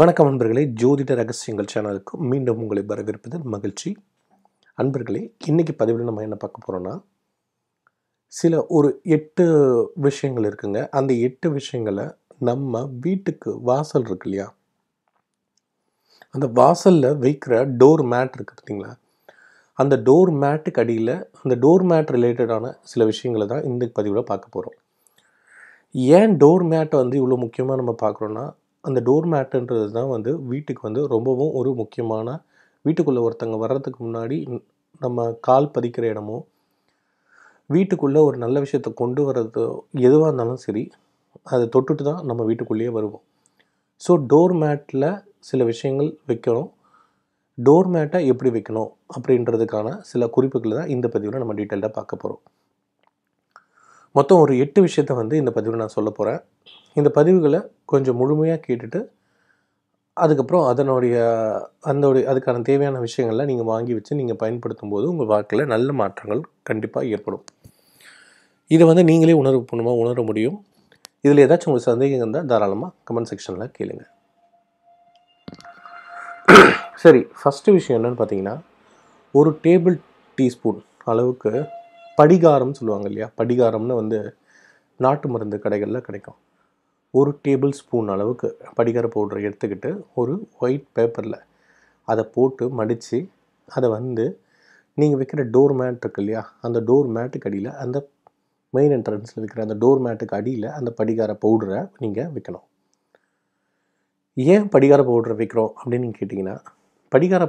வணக்கம் அன்பர்களே ஜோதிட ரகசியங்கள் சேனலுக்கு மீண்டும் உங்களை வரவேற்பது மகிழ்ச்சி அன்பர்களே இன்றைக்கி பதிவில் நம்ம என்ன பார்க்க போகிறோன்னா சில ஒரு எட்டு விஷயங்கள் இருக்குங்க அந்த எட்டு விஷயங்களை நம்ம வீட்டுக்கு வாசல் இருக்கு இல்லையா அந்த வாசலில் வைக்கிற டோர் மேட் இருக்குது பார்த்தீங்களா அந்த டோர் மேட்டுக்கு அடியில் அந்த டோர் மேட் ரிலேட்டடான சில விஷயங்களை தான் இந்த பதிவில் பார்க்க போகிறோம் ஏன் டோர் மேட்டை வந்து இவ்வளோ முக்கியமாக நம்ம பார்க்குறோன்னா அந்த டோர் மேட்டுன்றது தான் வந்து வீட்டுக்கு வந்து ரொம்பவும் ஒரு முக்கியமான வீட்டுக்குள்ளே ஒருத்தங்க வர்றதுக்கு முன்னாடி நம்ம கால் பதிக்கிற இடமோ வீட்டுக்குள்ளே ஒரு நல்ல விஷயத்தை கொண்டு வர்றது எதுவாக இருந்தாலும் சரி அதை தொட்டுட்டு தான் நம்ம வீட்டுக்குள்ளேயே வருவோம் ஸோ டோர் மேட்டில் சில விஷயங்கள் வைக்கணும் டோர் மேட்டை எப்படி வைக்கணும் அப்படின்றதுக்கான சில குறிப்புகளை தான் இந்த பதிவில் நம்ம டீட்டெயிலாக பார்க்க போகிறோம் மொத்தம் ஒரு எட்டு விஷயத்தை வந்து இந்த பதிவில் நான் சொல்ல போகிறேன் இந்த பதிவுகளை கொஞ்சம் முழுமையாக கேட்டுட்டு அதுக்கப்புறம் அதனுடைய அந்தோடைய அதுக்கான தேவையான விஷயங்கள்லாம் நீங்கள் வாங்கி வச்சு நீங்கள் பயன்படுத்தும் போது உங்கள் வாழ்க்கையில் நல்ல மாற்றங்கள் கண்டிப்பாக ஏற்படும் இதை வந்து நீங்களே உணர்வு பூர்வமாக உணர முடியும் இதில் ஏதாச்சும் உங்களுக்கு சந்தேகம் இருந்தால் தாராளமாக கமெண்ட் செக்ஷனில் கேளுங்க சரி ஃபஸ்ட்டு விஷயம் என்னென்னு பார்த்தீங்கன்னா ஒரு டேபிள் டீஸ்பூன் அளவுக்கு படிகாரம்னு சொல்லுவாங்க இல்லையா படிகாரம்னு வந்து நாட்டு மருந்து கடைகளில் கிடைக்கும் ஒரு டேபிள் ஸ்பூன் அளவுக்கு படிகார பவுடரை எடுத்துக்கிட்டு ஒரு ஒயிட் பேப்பரில் அதை போட்டு மடித்து அதை வந்து நீங்கள் வைக்கிற டோர் மேட் இருக்கு இல்லையா அந்த டோர் மேட்டுக்கு அடியில் அந்த மெயின் என்ட்ரன்ஸில் வைக்கிற அந்த டோர் மேட்டுக்கு அடியில் அந்த படிகார பவுடரை நீங்கள் வைக்கணும் ஏன் படிகார பவுடரை வைக்கிறோம் அப்படின்னு கேட்டிங்கன்னா படிகார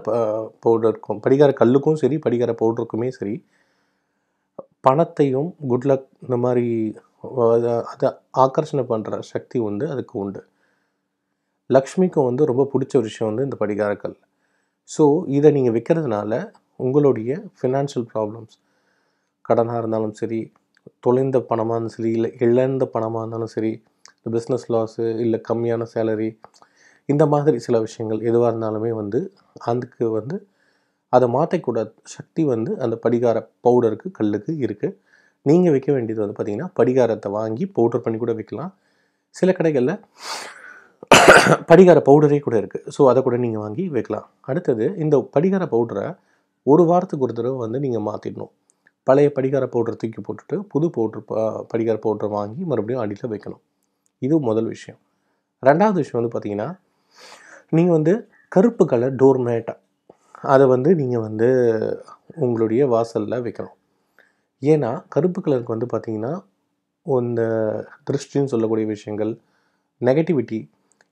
பவுடருக்கும் படிகார கல்லுக்கும் சரி படிகார பவுடருக்குமே சரி பணத்தையும் குட் லக் இந்த மாதிரி அதை ஆக்கர்ஷனை பண்ணுற சக்தி வந்து அதுக்கு உண்டு லக்ஷ்மிக்கும் வந்து ரொம்ப பிடிச்ச விஷயம் வந்து இந்த படிகாரக்கல் ஸோ இதை நீங்கள் விற்கிறதுனால உங்களுடைய ஃபினான்ஷியல் ப்ராப்ளம்ஸ் கடனாக இருந்தாலும் சரி தொலைந்த பணமாக இருந்தாலும் சரி இல்லை இழந்த பணமாக இருந்தாலும் சரி பிஸ்னஸ் லாஸு இல்லை கம்மியான சேலரி இந்த மாதிரி சில விஷயங்கள் எதுவாக இருந்தாலுமே வந்து அதுக்கு வந்து அதை மாற்றக்கூட சக்தி வந்து அந்த படிகார பவுடருக்கு கல்லுக்கு இருக்குது நீங்கள் வைக்க வேண்டியது வந்து பார்த்திங்கன்னா படிகாரத்தை வாங்கி பவுடர் பண்ணி கூட வைக்கலாம் சில கடைகளில் படிகார பவுடரே கூட இருக்குது ஸோ அதை கூட நீங்கள் வாங்கி வைக்கலாம் அடுத்தது இந்த படிகார பவுடரை ஒரு வாரத்துக்கு ஒரு தடவை வந்து நீங்கள் மாற்றிடணும் பழைய படிகார பவுடர் தூக்கி போட்டுட்டு புது பவுட்ரு படிகார பவுடர் வாங்கி மறுபடியும் அடியில் வைக்கணும் இது முதல் விஷயம் ரெண்டாவது விஷயம் வந்து பார்த்திங்கன்னா நீங்கள் வந்து கருப்பு கலர் டோர்மேட்டாக அதை வந்து நீங்கள் வந்து உங்களுடைய வாசலில் வைக்கணும் ஏன்னா கருப்பு கலருக்கு வந்து பார்த்திங்கன்னா இந்த திருஷ்டின்னு சொல்லக்கூடிய விஷயங்கள் நெகட்டிவிட்டி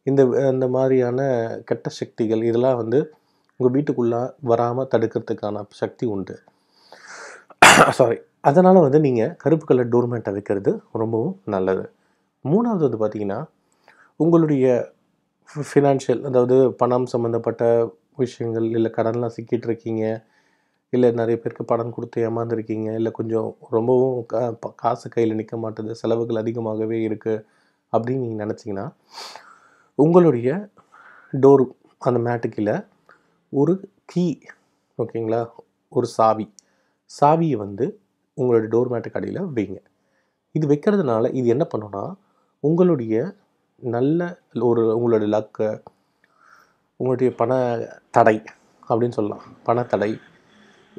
இந்த இந்த மாதிரியான கெட்ட சக்திகள் இதெல்லாம் வந்து உங்கள் வீட்டுக்குள்ளே வராமல் தடுக்கிறதுக்கான சக்தி உண்டு சாரி அதனால் வந்து நீங்கள் கருப்பு கலர் டோர்மெண்ட்டை வைக்கிறது ரொம்பவும் நல்லது மூணாவது வந்து பார்த்திங்கன்னா உங்களுடைய ஃபினான்ஷியல் அதாவது பணம் சம்மந்தப்பட்ட விஷயங்கள் இல்லை கடன்லாம் சிக்கிட்டு இருக்கீங்க இல்லை நிறைய பேருக்கு படம் கொடுத்து ஏமாந்துருக்கீங்க இல்லை கொஞ்சம் ரொம்பவும் கா காசு கையில் நிற்க மாட்டேது செலவுகள் அதிகமாகவே இருக்குது அப்படின்னு நீங்கள் நினச்சிங்கன்னா உங்களுடைய டோர் அந்த மேட்டுக்கில் ஒரு கீ ஓகேங்களா ஒரு சாவி சாவியை வந்து உங்களுடைய டோர் மேட்டு கடையில் வைங்க இது வைக்கிறதுனால இது என்ன பண்ணுன்னா உங்களுடைய நல்ல ஒரு உங்களுடைய லக்கை உங்களுடைய பண தடை அப்படின்னு சொல்லலாம் பணத்தடை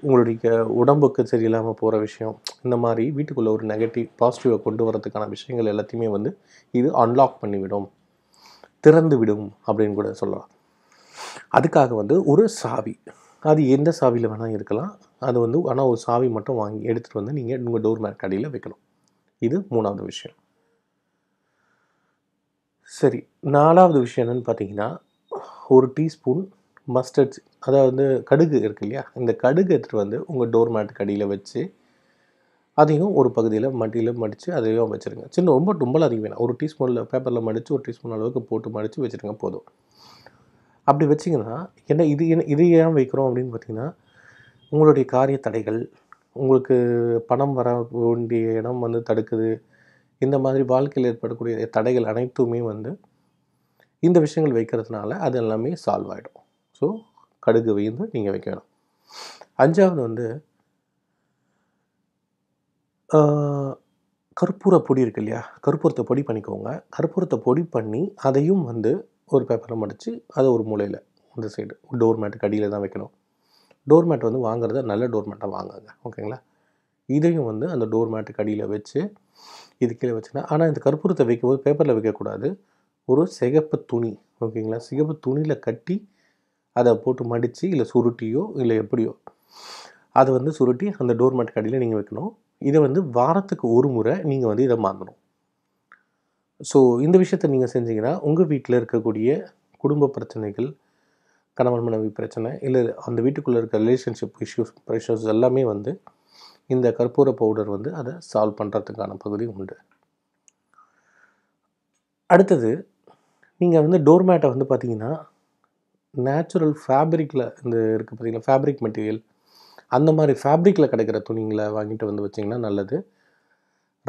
உங்களுடைய உடம்புக்கு சரியில்லாமல் போகிற விஷயம் இந்த மாதிரி வீட்டுக்குள்ளே ஒரு நெகட்டிவ் பாசிட்டிவை கொண்டு வரதுக்கான விஷயங்கள் எல்லாத்தையுமே வந்து இது அன்லாக் பண்ணிவிடும் திறந்து விடும் அப்படின்னு கூட சொல்லலாம் அதுக்காக வந்து ஒரு சாவி அது எந்த சாவியில் வேணால் இருக்கலாம் அது வந்து ஆனால் ஒரு சாவி மட்டும் வாங்கி எடுத்துகிட்டு வந்து நீங்கள் உங்கள் டோர் மேட் கடையில் வைக்கணும் இது மூணாவது விஷயம் சரி நாலாவது விஷயம் என்னென்னு பார்த்தீங்கன்னா ஒரு டீஸ்பூன் மஸ்டர்ட் அதாவது கடுகு இருக்கு இல்லையா இந்த கடுகு எடுத்துகிட்டு வந்து உங்கள் டோர் மேட்டுக்கு அடியில் வச்சு அதையும் ஒரு பகுதியில் மட்டியில் மடித்து அதையும் வச்சுருங்க சின்ன ரொம்ப டும்பலாக அதிகம் வேணும் ஒரு டீஸ்பூனில் பேப்பரில் மடித்து ஒரு டீஸ்பூன் அளவுக்கு போட்டு மடித்து வச்சுருங்க போதும் அப்படி வச்சிங்கன்னா என்ன இது என்ன இது ஏன் வைக்கிறோம் அப்படின்னு பார்த்தீங்கன்னா உங்களுடைய காரிய தடைகள் உங்களுக்கு பணம் வர வேண்டிய இடம் வந்து தடுக்குது இந்த மாதிரி வாழ்க்கையில் ஏற்படக்கூடிய தடைகள் அனைத்துமே வந்து இந்த விஷயங்கள் வைக்கிறதுனால அது எல்லாமே சால்வ் ஆகிடும் ஸோ கடுகு வைந்து நீங்கள் வைக்கணும் அஞ்சாவது வந்து கற்பூர பொடி இருக்கு இல்லையா கற்பூரத்தை பொடி பண்ணிக்கோங்க கற்பூரத்தை பொடி பண்ணி அதையும் வந்து ஒரு பேப்பரில் மடித்து அதை ஒரு மூலையில் இந்த சைடு டோர் மேட்டுக்கு அடியில் தான் வைக்கணும் டோர் மேட் வந்து வாங்குறத நல்ல டோர் மேட்டாக வாங்குங்க ஓகேங்களா இதையும் வந்து அந்த டோர் மேட்டுக்கு அடியில் வச்சு இது கீழே வச்சுன்னா ஆனால் இந்த கற்பூரத்தை வைக்கும்போது பேப்பரில் வைக்கக்கூடாது ஒரு சிகப்பு துணி ஓகேங்களா சிகப்பு துணியில் கட்டி அதை போட்டு மடித்து இல்லை சுருட்டியோ இல்லை எப்படியோ அதை வந்து சுருட்டி அந்த டோர்மேட் கடையில் நீங்கள் வைக்கணும் இதை வந்து வாரத்துக்கு ஒரு முறை நீங்கள் வந்து இதை மாற்றணும் ஸோ இந்த விஷயத்த நீங்கள் செஞ்சீங்கன்னா உங்கள் வீட்டில் இருக்கக்கூடிய குடும்ப பிரச்சனைகள் கணவன் மனைவி பிரச்சனை இல்லை அந்த வீட்டுக்குள்ளே இருக்க ரிலேஷன்ஷிப் இஷ்யூஸ் ப்ரெஷர்ஸ் எல்லாமே வந்து இந்த கற்பூர பவுடர் வந்து அதை சால்வ் பண்ணுறதுக்கான பகுதி உண்டு அடுத்தது நீங்கள் வந்து டோர் மேட்டை வந்து பார்த்தீங்கன்னா நேச்சுரல் ஃபேப்ரிக்கில் இந்த இருக்குது பார்த்தீங்கன்னா ஃபேப்ரிக் மெட்டீரியல் அந்த மாதிரி ஃபேப்ரிக்கில் கிடைக்கிற துணிங்களை வாங்கிட்டு வந்து வச்சிங்கன்னா நல்லது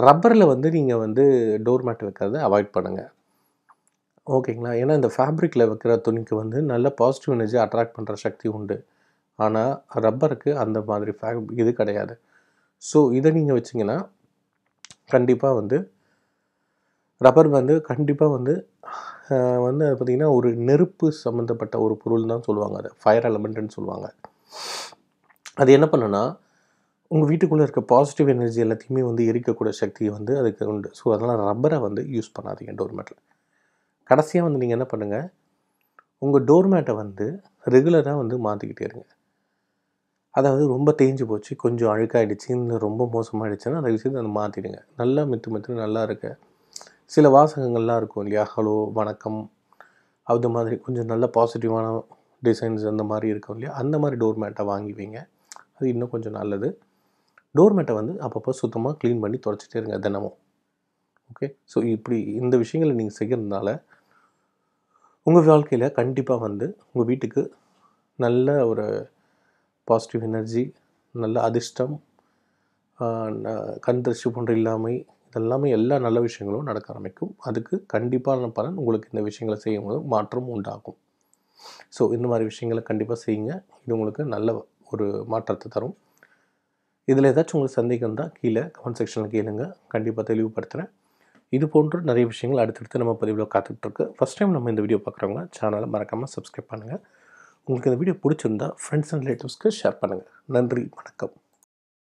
ரப்பரில் வந்து நீங்கள் வந்து டோர் மேட் வைக்கிறத அவாய்ட் பண்ணுங்கள் ஓகேங்களா ஏன்னா இந்த ஃபேப்ரிக்கில் வைக்கிற துணிக்கு வந்து நல்ல பாசிட்டிவ் எனர்ஜி அட்ராக்ட் பண்ணுற சக்தி உண்டு ஆனால் ரப்பருக்கு அந்த மாதிரி ஃபேப் இது கிடையாது ஸோ இதை நீங்கள் வச்சிங்கன்னா கண்டிப்பாக வந்து ரப்பர் வந்து கண்டிப்பாக வந்து வந்து அது பார்த்திங்கன்னா ஒரு நெருப்பு சம்மந்தப்பட்ட ஒரு பொருள் தான் சொல்லுவாங்க அது ஃபயர் எலமெண்ட்டுன்னு சொல்லுவாங்க அது என்ன பண்ணுன்னா உங்கள் வீட்டுக்குள்ளே இருக்க பாசிட்டிவ் எனர்ஜி எல்லாத்தையுமே வந்து எரிக்கக்கூடிய சக்தி வந்து அதுக்கு உண்டு ஸோ அதனால் ரப்பரை வந்து யூஸ் பண்ணாதீங்க டோர்மேட்டில் கடைசியாக வந்து நீங்கள் என்ன பண்ணுங்கள் உங்கள் டோர்மேட்டை வந்து ரெகுலராக வந்து மாற்றிக்கிட்டே இருங்க அதாவது ரொம்ப தேஞ்சு போச்சு கொஞ்சம் அழுக்காகிடுச்சு இல்லை ரொம்ப மோசமாகிடுச்சுன்னா விஷயத்தை அதை மாற்றிடுங்க நல்லா மெத்து மெத்து நல்லா இருக்குது சில வாசகங்கள்லாம் இருக்கும் இல்லையா ஹலோ வணக்கம் அது மாதிரி கொஞ்சம் நல்ல பாசிட்டிவான டிசைன்ஸ் அந்த மாதிரி இருக்கும் இல்லையா அந்த மாதிரி டோர் மேட்டை வாங்கி வைங்க அது இன்னும் கொஞ்சம் நல்லது டோர் மேட்டை வந்து அப்பப்போ சுத்தமாக க்ளீன் பண்ணி தொடச்சிட்டே இருங்க தினமும் ஓகே ஸோ இப்படி இந்த விஷயங்களை நீங்கள் செய்கிறதுனால உங்கள் வாழ்க்கையில் கண்டிப்பாக வந்து உங்கள் வீட்டுக்கு நல்ல ஒரு பாசிட்டிவ் எனர்ஜி நல்ல அதிர்ஷ்டம் கண் திருஷ்டி போன்ற இல்லாமை இதெல்லாமே எல்லா நல்ல விஷயங்களும் நடக்க ஆரம்பிக்கும் அதுக்கு கண்டிப்பான பலன் உங்களுக்கு இந்த விஷயங்களை செய்யும் போது மாற்றம் உண்டாகும் ஸோ இந்த மாதிரி விஷயங்களை கண்டிப்பாக செய்யுங்க இது உங்களுக்கு நல்ல ஒரு மாற்றத்தை தரும் இதில் ஏதாச்சும் உங்களுக்கு சந்தேகம் இருந்தால் கீழே கமெண்ட் செக்ஷனில் கேளுங்க கண்டிப்பாக தெளிவுபடுத்துகிறேன் இது போன்ற நிறைய விஷயங்கள் அடுத்தடுத்து நம்ம பதிவில் காத்துட்ருக்கு ஃபஸ்ட் டைம் நம்ம இந்த வீடியோ பார்க்குறவங்க சேனலை மறக்காமல் சப்ஸ்கிரைப் பண்ணுங்கள் உங்களுக்கு இந்த வீடியோ பிடிச்சிருந்தா ஃப்ரெண்ட்ஸ் அண்ட் ரிலேட்டிவ்ஸ்க்கு ஷேர் பண்ணுங்கள் நன்றி வணக்கம்